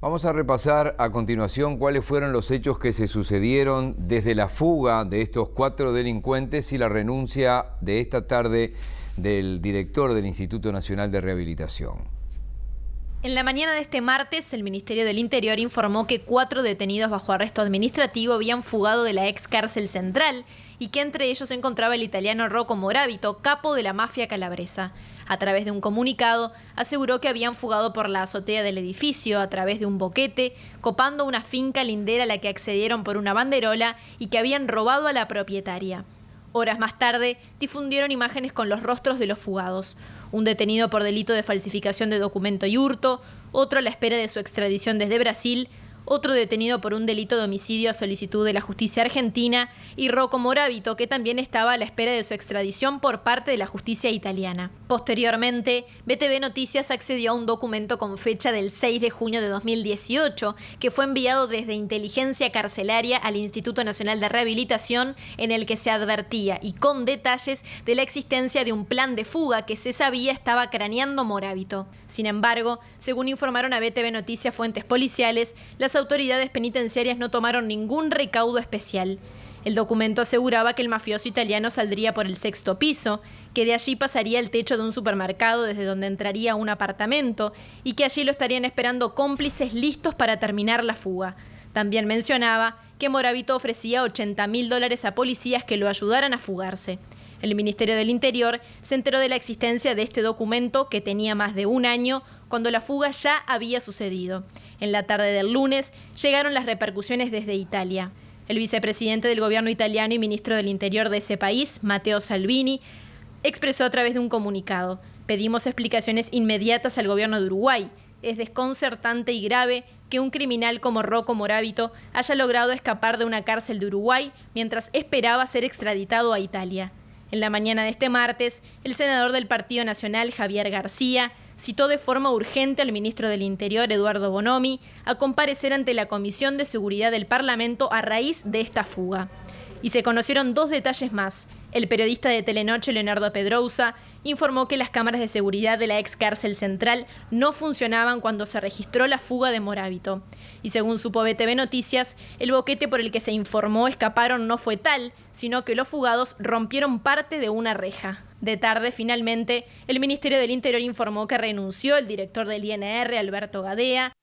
Vamos a repasar a continuación cuáles fueron los hechos que se sucedieron desde la fuga de estos cuatro delincuentes y la renuncia de esta tarde del director del Instituto Nacional de Rehabilitación. En la mañana de este martes, el Ministerio del Interior informó que cuatro detenidos bajo arresto administrativo habían fugado de la ex cárcel central y que entre ellos se encontraba el italiano Rocco Morabito, capo de la mafia calabresa. A través de un comunicado, aseguró que habían fugado por la azotea del edificio a través de un boquete, copando una finca lindera a la que accedieron por una banderola y que habían robado a la propietaria. Horas más tarde, difundieron imágenes con los rostros de los fugados. Un detenido por delito de falsificación de documento y hurto, otro a la espera de su extradición desde Brasil, otro detenido por un delito de homicidio a solicitud de la justicia argentina, y Rocco Morabito, que también estaba a la espera de su extradición por parte de la justicia italiana. Posteriormente, BTV Noticias accedió a un documento con fecha del 6 de junio de 2018, que fue enviado desde Inteligencia Carcelaria al Instituto Nacional de Rehabilitación, en el que se advertía y con detalles de la existencia de un plan de fuga que se sabía estaba craneando Morabito. Sin embargo, según informaron a BTV Noticias fuentes policiales, las autoridades penitenciarias no tomaron ningún recaudo especial. El documento aseguraba que el mafioso italiano saldría por el sexto piso, que de allí pasaría el techo de un supermercado desde donde entraría un apartamento y que allí lo estarían esperando cómplices listos para terminar la fuga. También mencionaba que Moravito ofrecía 80 mil dólares a policías que lo ayudaran a fugarse. El Ministerio del Interior se enteró de la existencia de este documento que tenía más de un año cuando la fuga ya había sucedido. En la tarde del lunes llegaron las repercusiones desde Italia. El vicepresidente del gobierno italiano y ministro del Interior de ese país, Matteo Salvini, expresó a través de un comunicado, pedimos explicaciones inmediatas al gobierno de Uruguay. Es desconcertante y grave que un criminal como Rocco Morabito haya logrado escapar de una cárcel de Uruguay mientras esperaba ser extraditado a Italia. En la mañana de este martes, el senador del Partido Nacional, Javier García, citó de forma urgente al ministro del Interior, Eduardo Bonomi, a comparecer ante la Comisión de Seguridad del Parlamento a raíz de esta fuga. Y se conocieron dos detalles más. El periodista de Telenoche, Leonardo Pedrouza, informó que las cámaras de seguridad de la ex cárcel central no funcionaban cuando se registró la fuga de Morábito. Y según supo BTV Noticias, el boquete por el que se informó escaparon no fue tal, sino que los fugados rompieron parte de una reja. De tarde, finalmente, el Ministerio del Interior informó que renunció el director del INR, Alberto Gadea,